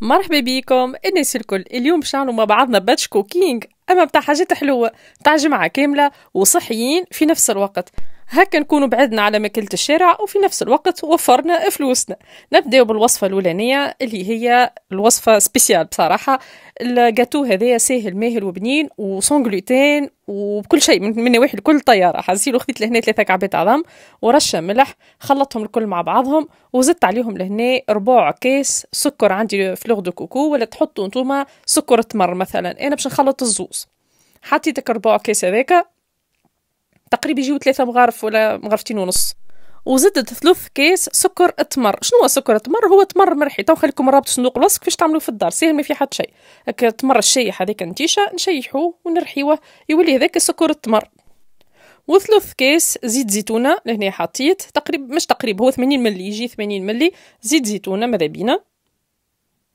مرحبا بيكم الناس الكل اليوم باش مع بعضنا باتش كوكينج اما بتاع حاجات حلوه بتاع جمعه كامله وصحيين في نفس الوقت هكا نكونوا بعدنا على ماكلة الشارع وفي نفس الوقت وفرنا فلوسنا نبداو بالوصفة الأولانية اللي هي الوصفة سبيسيال بصراحة الجاتو هذايا ساهل ماهل وبنين وسون جلوتين وبكل شيء من من واحد الكل طياره حاسيلو خذيت لهنا ثلاثه كعبات عظم ورشه ملح خلطهم الكل مع بعضهم وزدت عليهم لهنا ربع كاس سكر عندي فلوغ دو كوكو ولا تحطوا نتوما سكر تمر مثلا انا باش نخلط الزوز حطيت ربع كاس هذاك تقريبا يجيو ثلاثه مغارف ولا مغرفتين ونص وزدت ثلث كيس سكر تمر شنو هو سكر تمر هو تمر مرحي تو خليكم رابط صندوق الوصف كيفاش تعملوه في الدار ساهل ما في حد شيء هكا التمر الشايح هذيك نتيشه نشيحوه ونرحيوه يولي هذاك سكر التمر وثلث كاس زيت زيتونه لهنا حطيت تقريبا مش تقريبا هو 80 ملي يجي 80 ملي زيت زيتونه ماذا بينا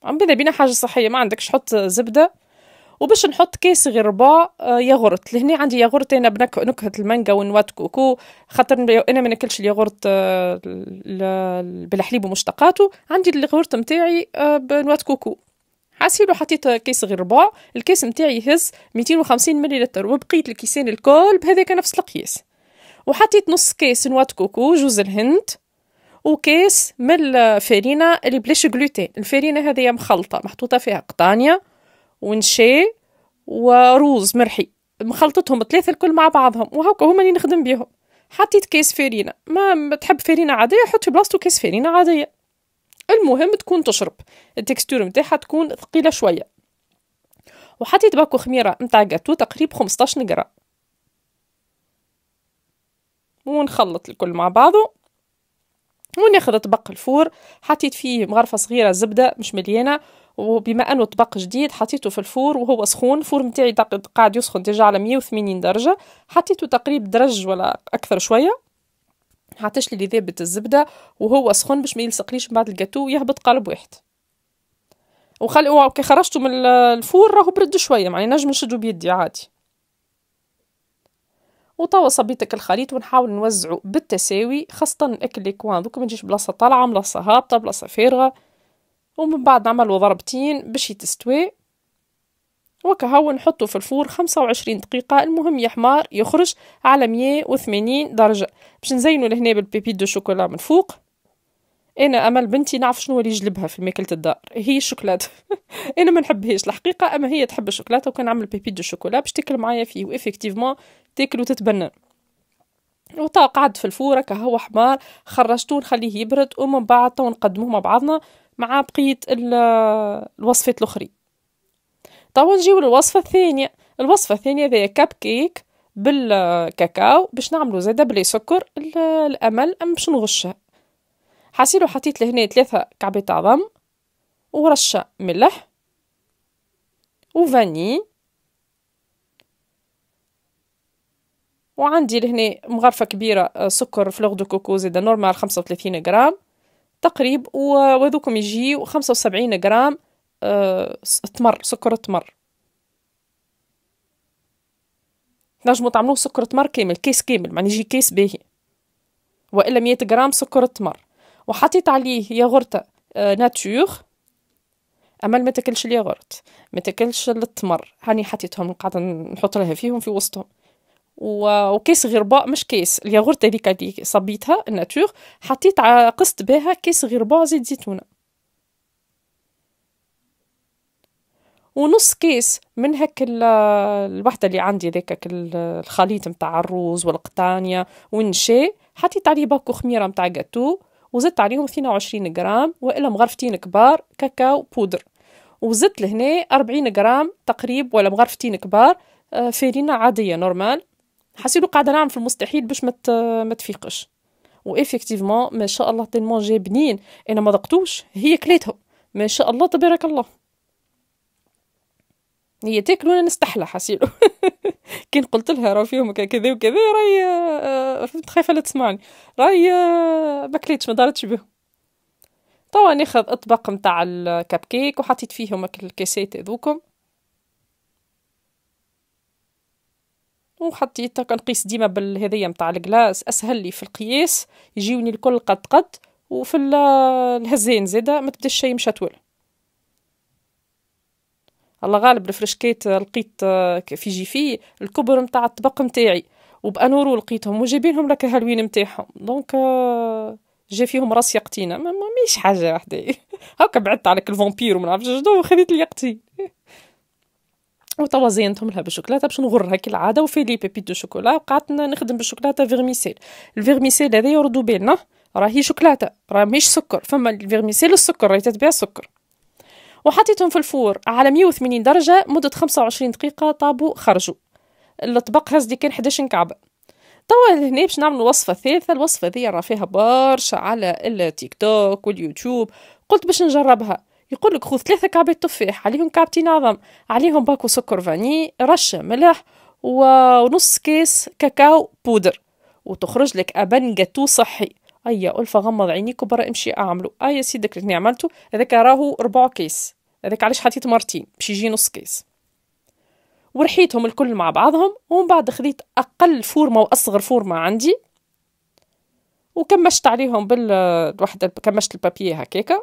ماذا بينا حاجه صحيه ما عندكش حط زبده وباش نحط كاس غرباء آه، ياغورت لهنا عندي ياغورت انا بنكهه المانجا ونوات كوكو خاطر انا ما ناكلش الياغورت آه، بالحليب ومشتقاته عندي الياغورت نتاعي آه، بنوات كوكو عسيلو حطيت كيس غرباء الكيس نتاعي يهز 250 مليلتر وبقيت الكيسين الكل بهذاك نفس القياس وحطيت نص كيس نوات كوكو جوز الهند وكيس من الفارينه اللي بلاش جلوتين الفارينه هذه مخلطه محطوطه فيها قطانيه ونشاي وروز مرحي مخلطتهم ثلاثة الكل مع بعضهم وهكا هما اللي نخدم بيهم حطيت كيس فارينة ما تحب فارينة عادية حط في بلاصتو كيس فارينة عادية المهم تكون تشرب التكستور متاعها تكون ثقيلة شوية وحطيت باكو خميرة متاع جاتو تقريب 15 جرام ونخلط الكل مع بعضه وناخذ طبق الفور حطيت فيه مغرفة صغيرة زبدة مش مليانة وبما انه طبق جديد حطيته في الفور وهو سخون الفور نتاعي قاعد يسخن ديجا على 180 درجه حطيته تقريب درج ولا اكثر شويه حطيش لي ذابت الزبده وهو سخون باش ما يلصقليش من بعد الجاتو يهبط قالب واحد وخل كي خرجته من الفور راهو برد شويه معني نجم نشدو بيدي عادي وتوا صبيتك الخليط ونحاول نوزعه بالتساوي خاصه الاكل لي كوان دوك ما نجيش بلاصه طالعه بلاصه هابطه بلاصه فارغه ومن بعد نعملو ضربتين باش يتستوي وكهو نحطو في الفور 25 دقيقة المهم يحمار يخرج على 180 درجة باش نزينو لهنا بالبيبيت دو شوكولا من فوق انا امل بنتي نعرف شنو اللي يجلبها في ماكله الدار هي الشوكولاته انا ما نحبهاش الحقيقه اما هي تحب الشوكولاته وكان عمل بيبيت دو شوكولا باش تاكل معايا فيه وافكتيفمون تاكل وتتبنى وطا قعد في الفورة هو حمار خرجتو نخليه يبرد ومن بعد تو نقدموه مع بعضنا مع بقية الوصفات الأخرى توا نجيو للوصفة الثانية الوصفة الثانية هذه كاب كيك بالكاكاو باش نعملو زادا بلي سكر الأمل أم باش نغشها حاسيلو حطيت لهنا ثلاثة كعبات عظم ورشة ملح وفاني وعندي لهنا مغرفة كبيرة آه، سكر فلوغ دو كوكو زادا نورمال خمسة وثلاثين غرام تقريب وذوكم يجي 75 جرام آه، تمر سكر تمر نجمو تعملوه سكر تمر كامل كيس كامل معني يجي كيس باهي والا 100 جرام سكر تمر وحطيت عليه ياغورتة آه، ناتور اما ما تاكلش الياغورت ما تاكلش التمر هاني حطيتهم قاعده نحط لها فيهم في وسطهم وكيس غرباء مش كيس الياغورت هذيك اللي صبيتها الناتور حطيت قصت بها كيس غرباء زيت زيتونه ونص كيس من هك الوحده اللي عندي ذاك الخليط متاع الروز والقطانيه والنشي حطيت عليه باكو خميره متاع جاتو وزدت عليهم 22 غرام والا مغرفتين كبار كاكاو بودر وزدت لهنا 40 غرام تقريب ولا مغرفتين كبار آه، فارينة عادية نورمال حسيلو قاعده نعمل في المستحيل باش ما ما تفيقش وافكتيفمون ما شاء الله تلمون جاي بنين انا ما ذقتوش هي كليته ما شاء الله تبارك الله هي تاكل وانا نستحلى حسيلو كي قلت لها راه فيهم كذا وكذا راهي آه، فهمت خايفه لا تسمعني راهي آه، ما كليتش ما دارتش بيهم توا ناخذ اطباق نتاع الكب كيك وحطيت فيهم الكاسات هذوكم وحطيتها كنقيس ديما بالهذيا نتاع الكلاس اسهل لي في القياس يجيوني الكل قد قد وفي الهزين زادا ما تبداش شي مشاتول الله غالب الفريشكيت لقيت آه، في جيفي الكبر نتاع الطبق نتاعي وبانورو لقيتهم وجايبينهم لك هالوين نتاعهم دونك آه، جا فيهم راس يقطينه ما ميش حاجه وحدي هاكا بعدت عليك الفامبير وما نعرفش شنو وخذيت اليقطين وتوا زينتهم لها بالشوكولاته باش نغرها كالعاده وفي لي بيبي دو شوكولا وقعدت نخدم بالشوكولاته فيرميسيل الفيرميسيل هذا يردو بالنا راهي شوكولاته راه مش سكر فما الفيرميسيل السكر راهي تتبع سكر وحطيتهم في الفور على 180 درجه مده 25 دقيقه طابوا خرجوا الطبق هز كان 11 كعبه توا هنا باش نعمل الوصفة الثالثة الوصفة ذي راه فيها برشا على التيك توك واليوتيوب قلت باش نجربها يقول لك خذ ثلاثة كعبات تفاح عليهم كعبتين عظم عليهم باكو سكر فاني رشة ملح ونص كاس كاكاو بودر وتخرج لك أبن جاتو صحي أيا ألفة غمض عينيك وبرا امشي أعمله أيا سيدك اللي عملته هذاك راهو ربع كيس هذاك علاش حطيت مرتين باش يجي نص كيس ورحيتهم الكل مع بعضهم ومن بعد خذيت أقل فورمة وأصغر فورمة عندي وكمشت عليهم بالوحدة كمشت البابيه هكاكا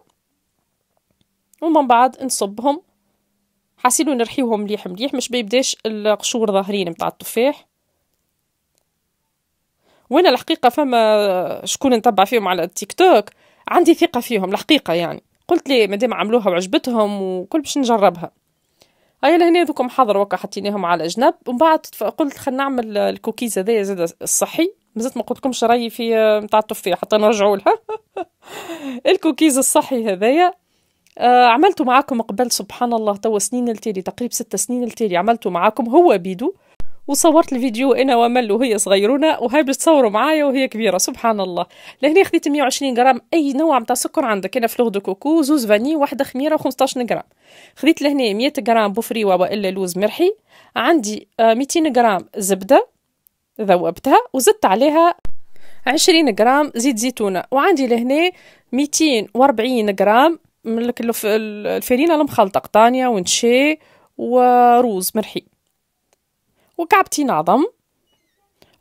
ومن بعد نصبهم حاسيلو نرحيوهم مليح مليح مش بيبداش القشور ظاهرين متاع التفاح وانا الحقيقه فما شكون نتبع فيهم على التيك توك عندي ثقه فيهم الحقيقه يعني قلت لي مادام عملوها وعجبتهم وكل باش نجربها هيا لهنا ذوكم حضر وكا حطيناهم على جنب ومن بعد قلت خلينا نعمل الكوكيز هذايا زاد الصحي مازلت ما قلتلكمش رايي في متاع التفاح حتى نرجعوا لها الكوكيز الصحي هذايا آه عملته معاكم قبل سبحان الله توا سنين التالي تقريب ست سنين التالي عملته معاكم هو بيدو وصورت الفيديو انا ومل وهي صغيرونه باش تصوروا معايا وهي كبيره سبحان الله لهنا خديت 120 غرام اي نوع نتاع سكر عندك انا فلوغ دو كوكو زوز فاني واحده خميره و15 غرام خديت لهنا 100 غرام بوفريوه والا لوز مرحي عندي 200 آه، غرام زبده ذوبتها وزدت عليها 20 غرام زيت زيتونه وعندي لهنا 240 غرام ملك لك الفرينه المخلطه قطانيه ونشي وروز مرحي وكعبتين عظم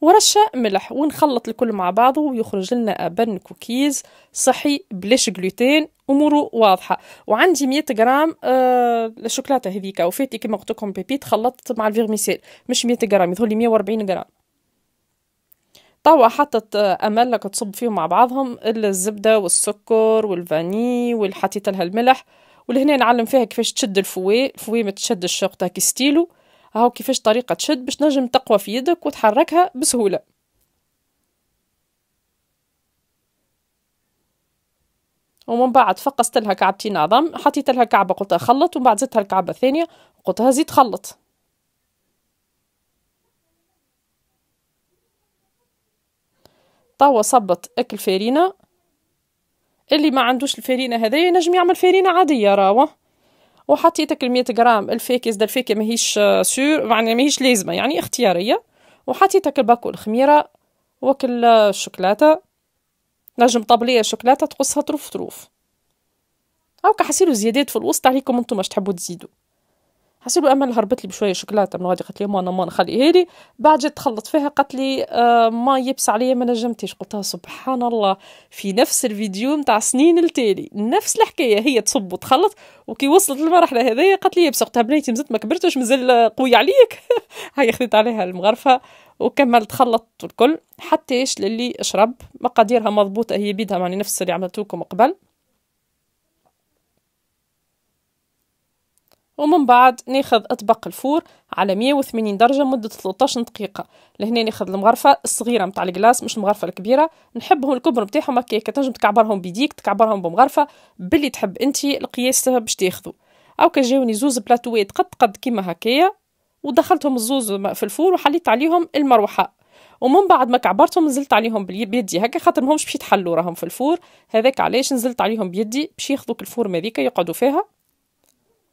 ورشة ملح ونخلط الكل مع بعضه ويخرج لنا أبن كوكيز صحي بلاش جلوتين أموره واضحة وعندي مية جرام آه الشوكولاتة هذيك وفاتي كما قلت لكم بيبيت خلطت مع الفيرميسيل مش مية جرام يظهر لي مية وربعين جرام توا حطت امل لك تصب فيهم مع بعضهم الا الزبده والسكر والفاني والحطيت لها الملح ولهنا نعلم فيها كيفاش تشد الفوي الفوي ما تشدش شقتها كي ستيلو هاو كيفاش طريقه تشد باش نجم تقوى في يدك وتحركها بسهوله ومن بعد فقست لها كعبتين عظم حطيت لها كعبه قلت خلط ومن بعد زدت لها الكعبه الثانيه قلت زيد خلط توا صبت اكل فارينة اللي ما عندوش الفارينة هذايا ينجم يعمل فارينة عاديه راوة وحطيتك المية غرام الفاكهه زاد الفاكهه ماهيش سور يعني ماهيش لازمه يعني اختياريه وحطيتك الباكو الخميره وكل الشوكولاته نجم طبليه شوكولاته تقصها طروف طروف هاكا كحسيلو زيادات في الوسط عليكم انتم مش تحبوا تزيدوا حسيت بامل هربت لي بشويه شوكولاته من غادي قالت لي مانا مانا نخلي لي بعد جات تخلط فيها قالت لي آه ما يبس عليا ما نجمتيش قلت سبحان الله في نفس الفيديو نتاع سنين التالي نفس الحكايه هي تصب وتخلط وكي وصلت للمرحله هذيا قالت لي يبس قلت بنيتي مزلت ما كبرتش مازال قوي عليك هاي خذيت عليها المغرفه وكملت خلطت الكل حتى ايش للي اشرب مقاديرها مضبوطه هي بيدها معني نفس اللي عملتوكم قبل ومن بعد ناخذ اطباق الفور على 180 درجه مده 13 دقيقه لهنا ناخذ المغرفه الصغيره نتاع الكلاص مش المغرفه الكبيره نحبهم الكبر نتاعهم هكاك تنجم تكعبرهم بيديك تكعبرهم بمغرفه باللي تحب انت القياس باش تاخذو او جاوني زوز بلاطوات قد قد كيما هكايا ودخلتهم الزوز في الفور وحليت عليهم المروحه ومن بعد ما كعبرتهم نزلت عليهم بيدي هكا خاطر ماهمش باش يتحلوا راهم في الفور هذاك علاش نزلت عليهم بيدي باش ياخذوك الفور هذيك يقعدوا فيها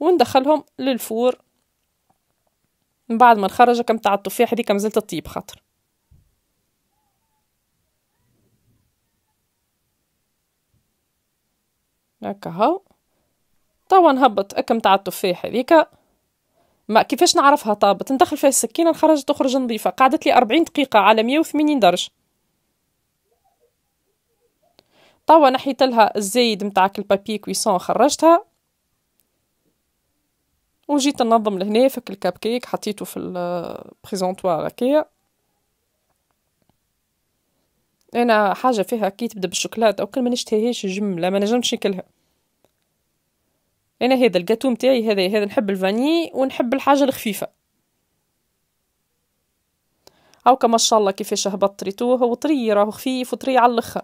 وندخلهم للفور من بعد ما نخرج كم تاع التفاح هذيك مازالت تطيب خاطر هكا هاو توا نهبط كم تاع التفاح هذيك ما كيفاش نعرفها طابت ندخل فيها السكينه نخرج تخرج نظيفه قعدت لي 40 دقيقه على 180 درجه توا نحيت لها الزايد نتاع البابي كويسون خرجتها وجيت ننظم لهنا فك الكاب كيك حطيته في البريزونتوار هكايا انا حاجه فيها كي تبدا بالشوكولاته او كل ما نشتهيهاش جمله ما نجمش ناكلها انا هذا الجاتو نتاعي هذا هذا نحب الفاني ونحب الحاجه الخفيفه او كما شاء الله كيفاش هبط طريتوه هو طري راهو خفيف وطري على الاخر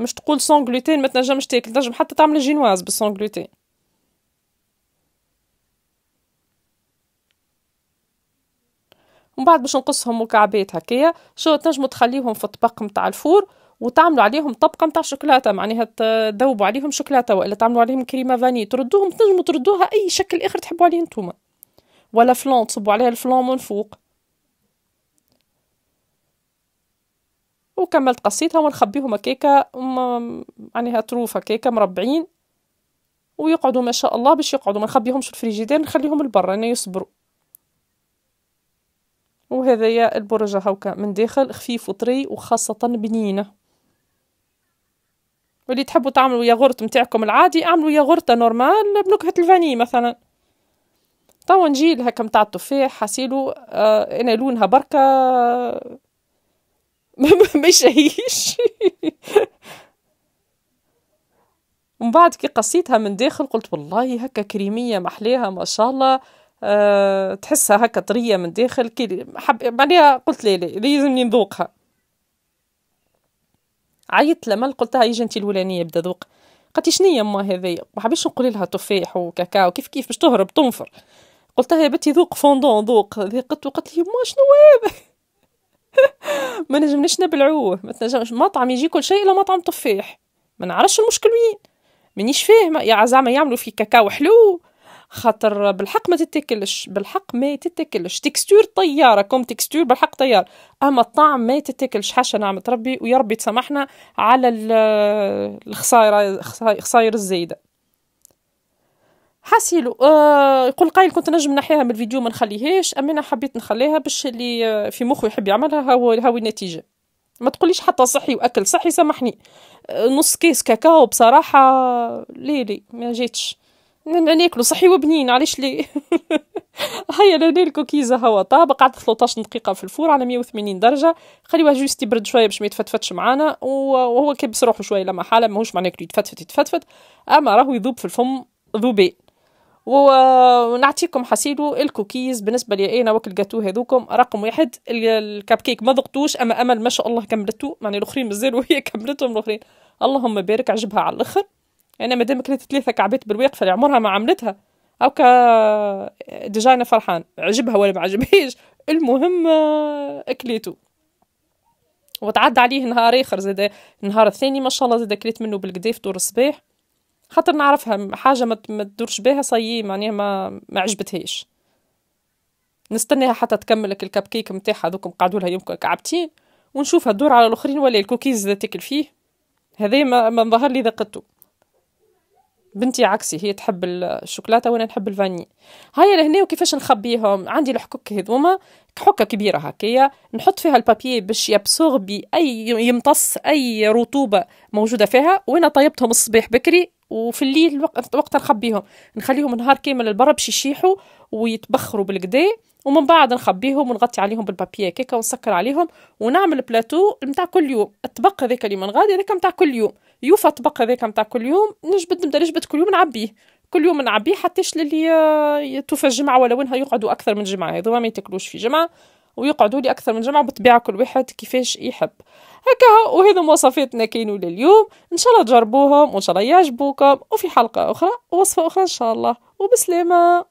مش تقول سون غلوتين ما تنجمش تاكل تنجم حتى تعمل جينواز بالسون غلوتين ومن بعد باش نقصهم مكعبات هكايا شو تنجموا تخليهم في الطبق نتاع الفور وتعملوا عليهم طبقه نتاع شوكولاته معناها تذوبوا عليهم شوكولاته والا تعملوا عليهم كريمه فاني تردوهم تنجموا تردوها اي شكل اخر تحبوا عليه نتوما ولا فلون تصبوا عليها الفلون من فوق وكملت قصيتهم ونخبيهم هكاكا يعني هتروف هكاكا مربعين ويقعدوا ما شاء الله باش يقعدوا ما نخبيهمش في الفريجيدير نخليهم لبرا انا يصبروا وهذايا البرجة هاكا من داخل خفيف وطري وخاصة بنينة واللي تحبوا تعملوا ياغورت متاعكم العادي اعملوا ياغورت نورمال بنكهة الفاني مثلا توا نجي هكا متاع التفاح حاسيلو آه انا لونها بركة ما يشهيش ومن بعد كي قصيتها من داخل قلت والله هكا كريميه محليها ما شاء الله أه تحسها هكا طريه من داخل كي حب معناها قلت لا لا لازمني نذوقها عيطت لمل قلت لها يجي انت الاولانيه بدا ذوق قالت شنو يما هذيا ما حبيتش نقول لها تفاح وكاكاو كيف كيف باش تهرب تنفر قلت لها يا بنتي ذوق فوندون ذوق ذقت وقالت لي ما شنو هذا ما نجمناش نبلعوه ما تنجمش مطعم يجي كل شيء الا مطعم طفيح ما نعرفش المشكل وين مانيش فاهمه يا زعما يعملوا في كاكاو حلو خاطر بالحق ما تتاكلش بالحق ما تتاكلش تكستور طياره كوم تكستور بالحق طيار اما الطعم ما تتاكلش حاشا نعمه ربي ويا ربي تسامحنا على الخسائر خسائر الزايده حاسيلو آه يقول قايل كنت نجم نحيها من الفيديو ما نخليهاش اما انا حبيت نخليها باش اللي آه، في مخه يحب يعملها هو هاو النتيجه ما تقوليش حتى صحي واكل صحي سامحني آه، نص كيس كاكاو بصراحه ليلي ما جيتش ناكلو صحي وبنين علاش لي هيا لهنا الكوكيزه هوا طاب قعدت 13 دقيقه في الفور على 180 درجه خليوه جوست يبرد شويه باش ما يتفتفتش معانا وهو كبس روحه شويه لما حاله ماهوش معناه يتفتفت يتفتفت اما راهو يذوب في الفم ذوبان ونعطيكم حصيلو الكوكيز بالنسبه لي انا وكل جاتو هذوكم رقم واحد الكاب كيك ما ذقتوش اما امل ما شاء الله كملتو معني الاخرين مازالوا هي كملتهم الاخرين اللهم بارك عجبها على الاخر انا مادام كليت ثلاثه كعبات بالواقفه اللي عمرها ما عملتها هاكا ديجا انا فرحان عجبها ولا ما عجبهاش المهم اكليتو وتعدى عليه نهار اخر زاد النهار الثاني ما شاء الله زاد كليت منه بالقديف فطور الصباح خاطر نعرفها حاجه ما تدورش بها صي معناها ما ما عجبتهاش نستناها حتى تكمل الكب كيك نتاعها دوك قعدوا لها يمكن كعبتين ونشوفها تدور على الاخرين ولا الكوكيز اللي تاكل فيه هذا ما من ظهر لي ذقته بنتي عكسي هي تحب الشوكولاته وانا نحب الفاني هيا لهنا وكيفاش نخبيهم عندي الحكك هذوما حكه كبيره هكايا نحط فيها البابي باش يبسوغبي اي يمتص اي رطوبه موجوده فيها وانا طيبتهم الصباح بكري وفي الليل الوقت وقت نخبيهم نخليهم نهار كامل البرا باش يشيحوا ويتبخروا بالقدا ومن بعد نخبيهم ونغطي عليهم بالبابيه هكاكا ونسكر عليهم ونعمل بلاتو نتاع كل يوم الطبق هذاك اللي من غادي هذاك نتاع كل يوم يوفى الطبق هذاك نتاع كل يوم نجبد نبدا نجبد كل يوم نعبيه كل يوم نعبيه حتىش للي آه، توفى الجمعه ولا وينها يقعدوا اكثر من جمعه هذوما ما يتاكلوش في جمعه ويقعدوا لي أكثر من جمعة بطبيعه كل واحد كيفاش يحب هكا وهذا مواصفاتنا كانوا لليوم إن شاء الله تجربوهم وإن شاء الله يعجبوكم وفي حلقة أخرى وصفة أخرى إن شاء الله وبسلامة